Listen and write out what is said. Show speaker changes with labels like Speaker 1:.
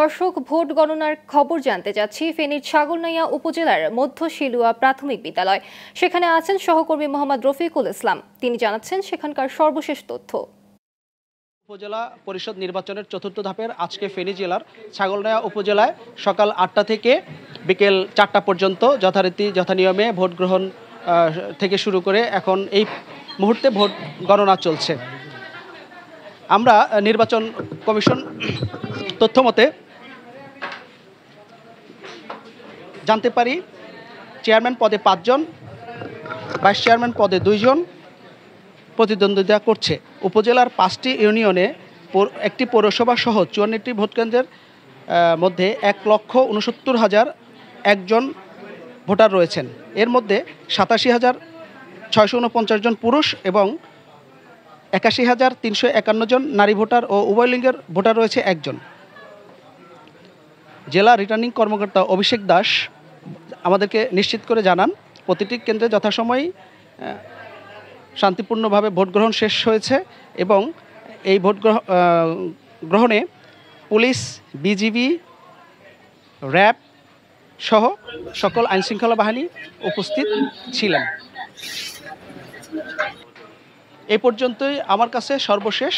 Speaker 1: দর্শক ভোট গণনার খবর জানতে যাচ্ছি ফেনীর ছাগলনাইয়া উপজেলার মধ্য শিলুয়া প্রাথমিক বিদ্যালয় সেখানে আছেন সহকর্মী মোহাম্মদ রফিকুল ইসলাম তিনি জানাচ্ছেন সেখানকার সর্বশেষ তথ্য
Speaker 2: উপজেলা পরিষদ নির্বাচনের চতুর্থ ধাপের আজকে ফেনী জেলার ছাগলনাইয়া উপজেলায় সকাল আটটা থেকে বিকেল চারটা পর্যন্ত যথারীতি যথানিয়মে ভোট গ্রহণ থেকে শুরু করে এখন এই মুহূর্তে ভোট গণনা চলছে আমরা নির্বাচন কমিশন তথ্য মতে জানতে পারি চেয়ারম্যান পদে পাঁচজন ভাইস চেয়ারম্যান পদে দুইজন প্রতিদ্বন্দ্বিতা করছে উপজেলার পাঁচটি ইউনিয়নে একটি পৌরসভা সহ চুয়ান্নটি ভোটকেন্দ্রের মধ্যে এক লক্ষ উনসত্তর হাজার একজন ভোটার রয়েছেন এর মধ্যে সাতাশি হাজার ছয়শো জন পুরুষ এবং একাশি হাজার তিনশো একান্ন জন নারী ভোটার ও উভয় লিঙ্গের ভোটার রয়েছে একজন জেলা রিটার্নিং কর্মকর্তা অভিষেক দাস আমাদেরকে নিশ্চিত করে জানান প্রতিটি কেন্দ্রে যথাসময়ে শান্তিপূর্ণভাবে ভোট গ্রহণ শেষ হয়েছে এবং এই ভোট গ্রহণে পুলিশ বিজিবি র্যাব সহ সকল আইনশৃঙ্খলা বাহিনী উপস্থিত ছিলেন এ পর্যন্তই আমার কাছে সর্বশেষ